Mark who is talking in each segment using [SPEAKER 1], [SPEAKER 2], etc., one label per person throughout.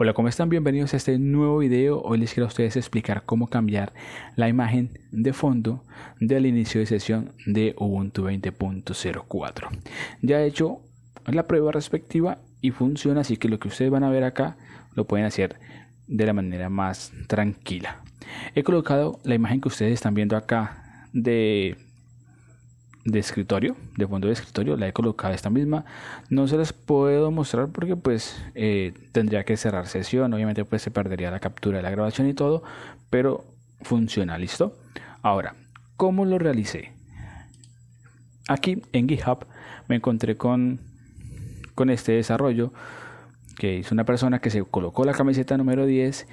[SPEAKER 1] Hola, ¿cómo están? Bienvenidos a este nuevo video. Hoy les quiero a ustedes explicar cómo cambiar la imagen de fondo del inicio de sesión de Ubuntu 20.04. Ya he hecho la prueba respectiva y funciona, así que lo que ustedes van a ver acá lo pueden hacer de la manera más tranquila. He colocado la imagen que ustedes están viendo acá de de escritorio, de fondo de escritorio, la he colocado esta misma. No se las puedo mostrar porque pues eh, tendría que cerrar sesión, obviamente pues se perdería la captura de la grabación y todo, pero funciona, ¿listo? Ahora, ¿cómo lo realicé? Aquí en GitHub me encontré con, con este desarrollo que hizo una persona que se colocó la camiseta número 10,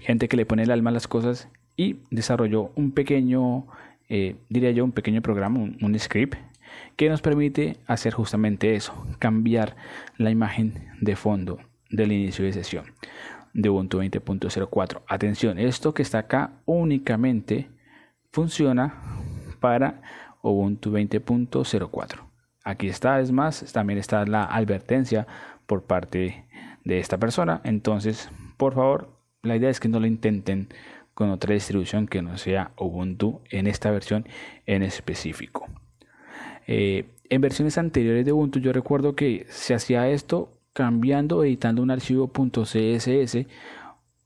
[SPEAKER 1] gente que le pone el alma a las cosas y desarrolló un pequeño eh, diría yo, un pequeño programa, un, un, script, que nos permite hacer justamente eso, cambiar la imagen de fondo del inicio de sesión de Ubuntu 20.04. Atención, esto que está acá únicamente funciona para Ubuntu 20.04. Aquí está, es más, también está la advertencia por parte de esta persona. Entonces, por favor, la idea es que no lo intenten con otra distribución que no sea Ubuntu en esta versión en específico. Eh, en versiones anteriores de Ubuntu yo recuerdo que se hacía esto cambiando, editando un archivo .css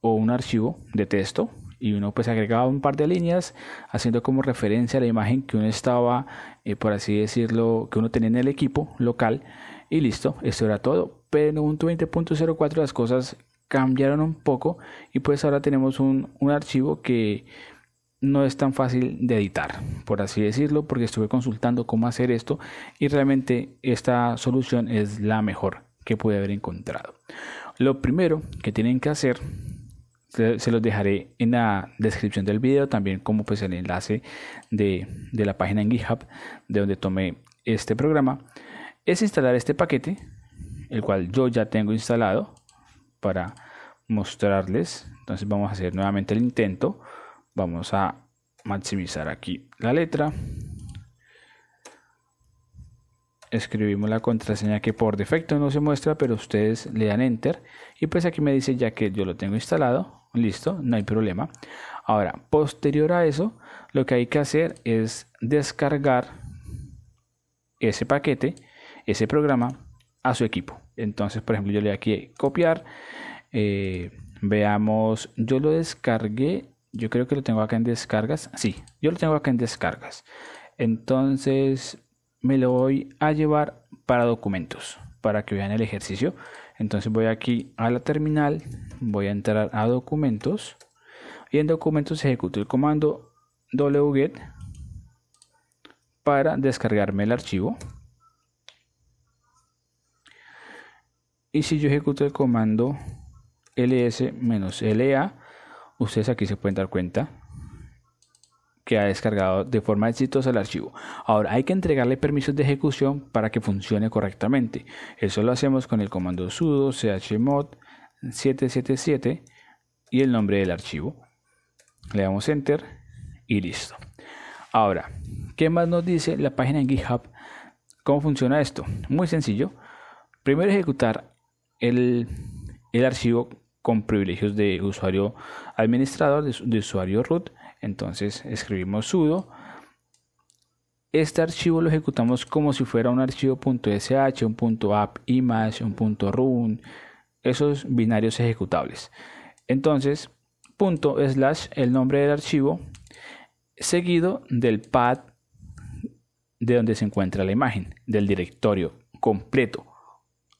[SPEAKER 1] o un archivo de texto y uno pues agregaba un par de líneas haciendo como referencia a la imagen que uno estaba, eh, por así decirlo, que uno tenía en el equipo local y listo, esto era todo. Pero en Ubuntu 20.04 las cosas cambiaron un poco y pues ahora tenemos un, archivo que no es tan fácil de editar, por así decirlo, porque estuve consultando cómo hacer esto y realmente esta solución es la mejor que pude haber encontrado. Lo primero que tienen que hacer, se los dejaré en la descripción del video, también como pues el enlace de, de la página en GitHub de donde tomé este programa, es instalar este paquete, el cual yo ya tengo instalado, para mostrarles. Entonces vamos a hacer nuevamente el intento. Vamos a maximizar aquí la letra. Escribimos la contraseña que por defecto no se muestra, pero ustedes le dan enter. Y pues aquí me dice ya que yo lo tengo instalado. Listo, no hay problema. Ahora, posterior a eso, lo que hay que hacer es descargar ese paquete, ese programa a su equipo. Entonces, por ejemplo, yo le doy aquí copiar. Eh, veamos, yo lo descargué. Yo creo que lo tengo acá en descargas. Sí, yo lo tengo acá en descargas. Entonces, me lo voy a llevar para documentos, para que vean el ejercicio. Entonces voy aquí a la terminal, voy a entrar a documentos y en documentos ejecuto el comando wget para descargarme el archivo. Y si yo ejecuto el comando ls-la, ustedes aquí se pueden dar cuenta que ha descargado de forma exitosa el archivo. Ahora hay que entregarle permisos de ejecución para que funcione correctamente. Eso lo hacemos con el comando sudo chmod 777 y el nombre del archivo. Le damos enter y listo. Ahora, ¿qué más nos dice la página en GitHub? ¿Cómo funciona esto? Muy sencillo. Primero ejecutar el, archivo con privilegios de usuario administrador, de, usuario root. Entonces escribimos sudo. Este archivo lo ejecutamos como si fuera un archivo .sh, un .app image, un .run, esos binarios ejecutables. Entonces, punto slash el nombre del archivo seguido del path de donde se encuentra la imagen, del directorio completo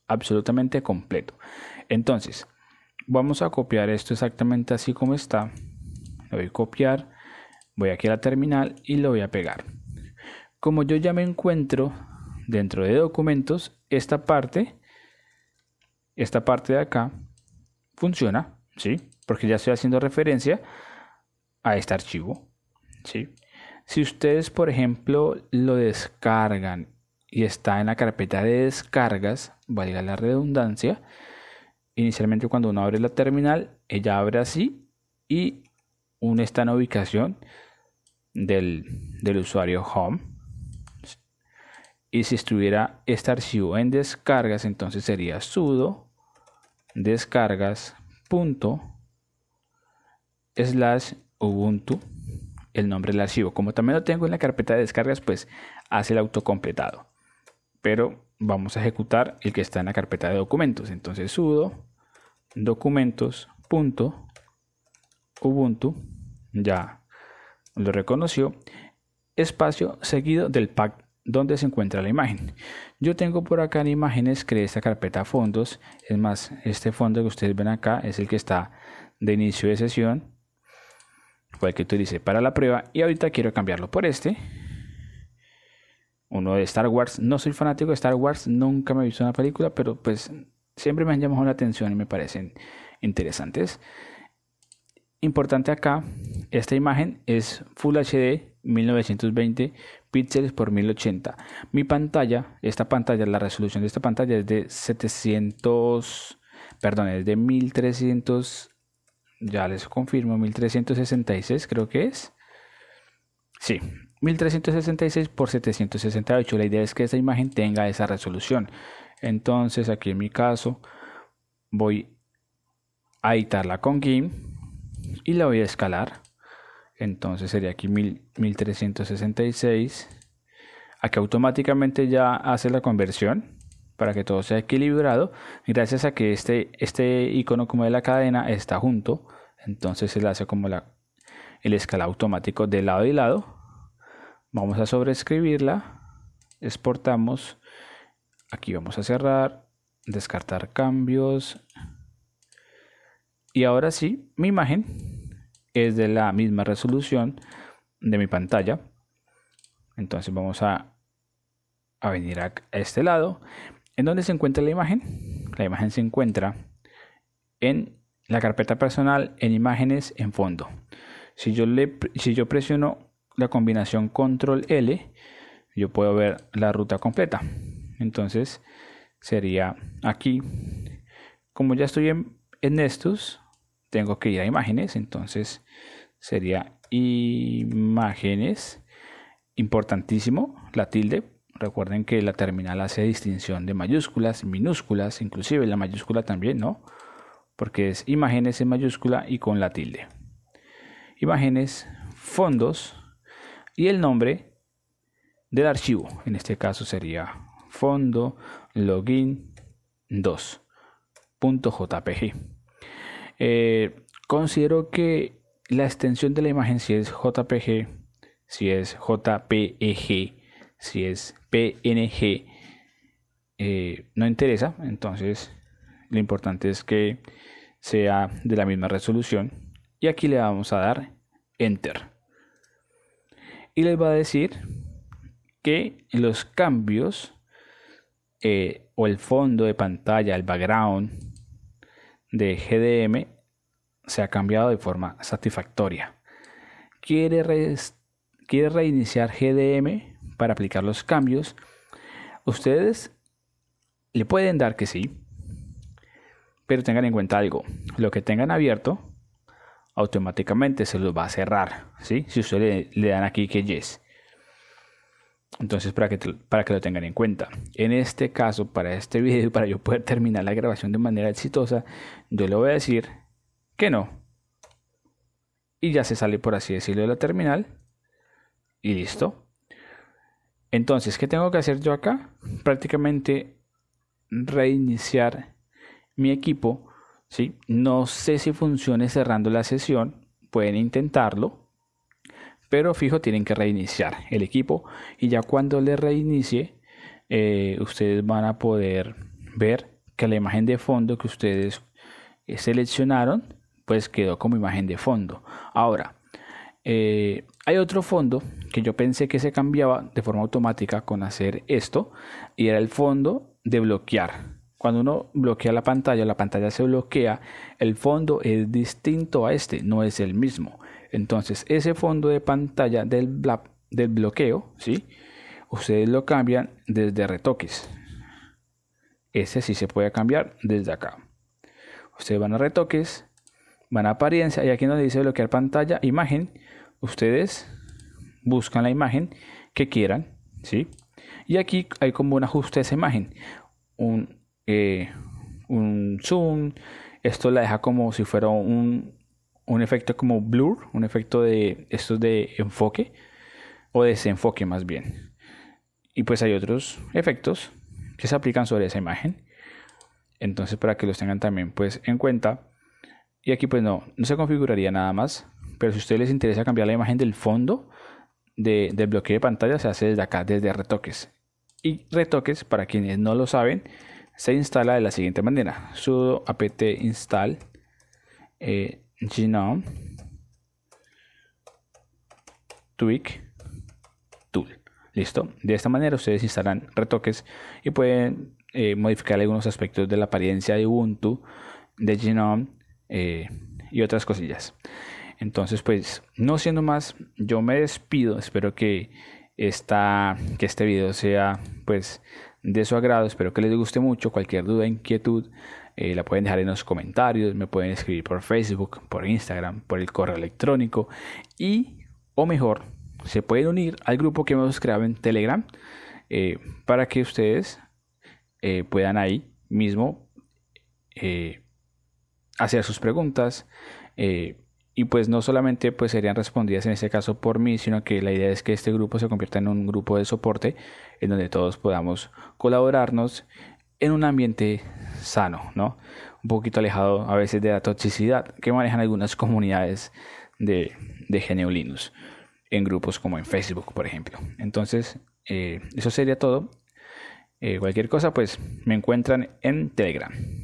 [SPEAKER 1] absolutamente completo. Entonces, vamos a copiar esto exactamente así como está. Lo voy a copiar, voy aquí a la terminal y lo voy a pegar. Como yo ya me encuentro dentro de documentos, esta parte, esta parte de acá, funciona, ¿sí? Porque ya estoy haciendo referencia a este archivo, ¿sí? Si ustedes, por ejemplo, lo descargan y está en la carpeta de descargas, valga la redundancia, inicialmente cuando uno abre la terminal, ella abre así y uno está en ubicación del, usuario home. Y si estuviera este archivo en descargas, entonces sería sudo descargas punto slash ubuntu el nombre del archivo. Como también lo tengo en la carpeta de descargas, pues hace el autocompletado. Pero vamos a ejecutar el que está en la carpeta de documentos. Entonces sudo documentos ubuntu ya lo reconoció, espacio seguido del pack donde se encuentra la imagen. Yo tengo por acá en imágenes, creé esta carpeta fondos, es más, este fondo que ustedes ven acá es el que está de inicio de sesión, fue el que utilicé para la prueba y ahorita quiero cambiarlo por este uno de Star Wars. No soy fanático de Star Wars, nunca me he visto una película, pero pues siempre me han llamado la atención y me parecen interesantes. Importante acá, esta imagen es Full HD 1920 píxeles por 1080. Mi pantalla, esta pantalla, la resolución de esta pantalla es de 700, perdón, es de 1300, ya les confirmo, 1366 creo que es. Sí, 1366 por 768. La idea es que esta imagen tenga esa resolución. Entonces aquí en mi caso voy a editarla con GIMP y la voy a escalar. Entonces sería aquí 1366. Aquí automáticamente ya hace la conversión para que todo sea equilibrado. Gracias a que este, este icono como de la cadena está junto. Entonces se le hace como la, el escala automático de lado y lado Vamos a sobreescribirla, exportamos, aquí vamos a cerrar, descartar cambios. Y ahora sí, mi imagen es de la misma resolución de mi pantalla. Entonces vamos a, venir a, este lado. ¿En dónde se encuentra la imagen? La imagen se encuentra en la carpeta personal, en imágenes, en fondo. Si yo, le, si yo presiono la combinación control L, yo puedo ver la ruta completa. Entonces sería aquí. Como ya estoy en, estos, tengo que ir a imágenes. Entonces sería imágenes. Importantísimo, la tilde. Recuerden que la terminal hace distinción de mayúsculas, minúsculas, inclusive la mayúscula también, ¿no? Porque es imágenes en mayúscula y con la tilde. Imágenes, fondos, y el nombre del archivo. En este caso sería fondo login 2.jpg. Eh, considero que la extensión de la imagen si es JPG, si es JPEG, si es PNG, eh, no interesa. Entonces, lo importante es que sea de la misma resolución. Y aquí le vamos a dar Enter y les va a decir que los cambios eh, o el fondo de pantalla, el background de GDM se ha cambiado de forma satisfactoria. Quiere, quiere reiniciar GDM para aplicar los cambios. Ustedes le pueden dar que sí, pero tengan en cuenta algo. Lo que tengan abierto automáticamente se los va a cerrar, ¿sí? Si usted le, dan aquí que yes. Entonces, para que, para que lo tengan en cuenta. En este caso, para este video, para yo poder terminar la grabación de manera exitosa, yo le voy a decir que no. Y ya se sale, por así decirlo, de la terminal. Y listo. Entonces, ¿qué tengo que hacer yo acá? Prácticamente reiniciar mi equipo ¿sí? No sé si funcione cerrando la sesión, pueden intentarlo, pero fijo, tienen que reiniciar el equipo y ya cuando le reinicie, eh, ustedes van a poder ver que la imagen de fondo que ustedes eh, seleccionaron, pues quedó como imagen de fondo. Ahora, eh, hay otro fondo que yo pensé que se cambiaba de forma automática con hacer esto y era el fondo de bloquear. Cuando uno bloquea la pantalla, la pantalla se bloquea, el fondo es distinto a este, no es el mismo. Entonces, ese fondo de pantalla del, del bloqueo, ¿sí? ustedes lo cambian desde retoques. Ese sí se puede cambiar desde acá. Ustedes van a retoques, van a apariencia y aquí nos dice bloquear pantalla, imagen, ustedes buscan la imagen que quieran, ¿sí? Y aquí hay como un ajuste a esa imagen. Un, eh, un zoom. Esto la deja como si fuera un, efecto como blur, un efecto de esto de enfoque o desenfoque más bien. Y pues hay otros efectos que se aplican sobre esa imagen. Entonces para que los tengan también pues en cuenta. Y aquí pues no, no se configuraría nada más. Pero si a ustedes les interesa cambiar la imagen del fondo del bloqueo de pantalla, se hace desde acá, desde retoques. Y retoques, para quienes no lo saben, se instala de la siguiente manera: sudo apt install eh, genome gnome tweak tool. Listo. De esta manera ustedes instalan retoques y pueden eh, modificar algunos aspectos de la apariencia de Ubuntu, de Genome eh, y otras cosillas. Entonces, pues, no siendo más, yo me despido. Espero que, esta, que este video sea, pues, de su agrado. Espero que les guste mucho. Cualquier duda, inquietud, eh, la pueden dejar en los comentarios. Me pueden escribir por Facebook, por Instagram, por el correo electrónico. Y, o mejor, se pueden unir al grupo que hemos creado en Telegram eh, para que ustedes eh, puedan ahí mismo hacer sus preguntas y pues no solamente pues serían respondidas en este caso por mí, sino que la idea es que este grupo se convierta en un grupo de soporte en donde todos podamos colaborarnos en un ambiente sano, ¿no? Un poquito alejado a veces de la toxicidad que manejan algunas comunidades de, de Linux en grupos como en Facebook, por ejemplo. Entonces, eh, eso sería todo. Eh, cualquier cosa, pues me encuentran en Telegram.